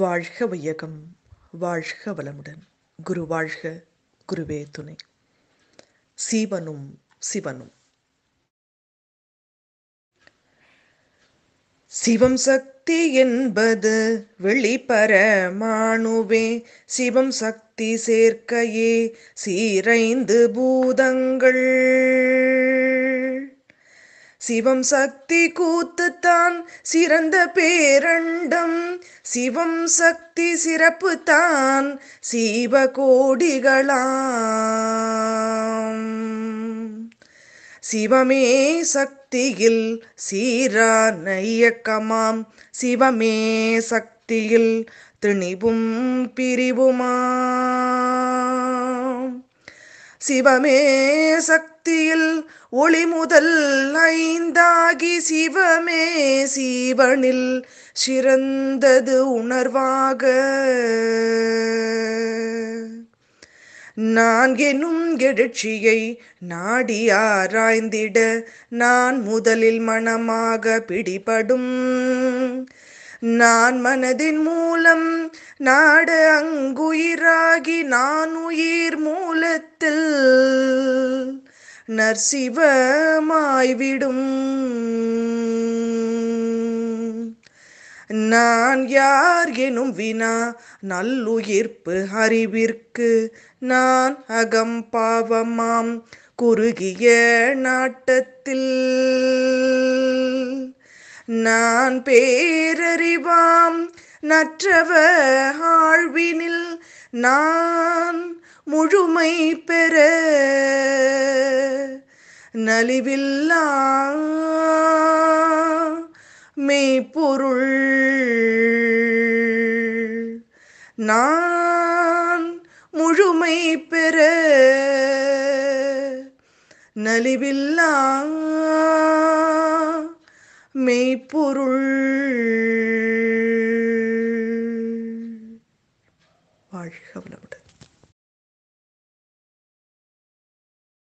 വാഴ്ക വയ്യകം വാഴ്ക വലമുടൻ ഗുരുവാഴ്ക ഗുരുവേ തുണി സീവനും സിവനും சிவம் சக்தி என்பது வெளிப்பரமானுவே சிவம் சக்தி சேர்க்கையே சீரைந்து பூதங்கள் சிவம் சக்தி கூத்துத்தான் சிறந்த பேரண்டம் சிவம் சக்தி சிறப்பு தான் சீவகோடிகளாம் சிவமே சக்தி சக்தியில் சீரான இயக்கமாம் சிவமே சக்தியில் திணிவும் பிரிவுமாம் சிவமே சக்தியில் ஒளி முதல் ஐந்தாகி சிவமே சீவனில் சிறந்தது உணர்வாக நான்கெனும் எழுச்சியை நாடி ஆராய்ந்திட நான் முதலில் மனமாக பிடிபடும் நான் மனதின் மூலம் நாடு அங்குயிராகி நான் உயிர் மூலத்தில் நர்சிவமாய்விடும் நான் யார் எனும் வினா நல்லுயிர்ப்பு அறிவிற்கு நான் பாவமாம் குறுகிய நாட்டத்தில் நான் பேரறிவாம் நற்றவ ஆழ்வினில் நான் முழுமை பெற நலிவில்லா மெய்ப்பொருள் நான் முழுமை பெற நலிவில்லா மெய்ப்பொருள் வாழ்க வளமுடன்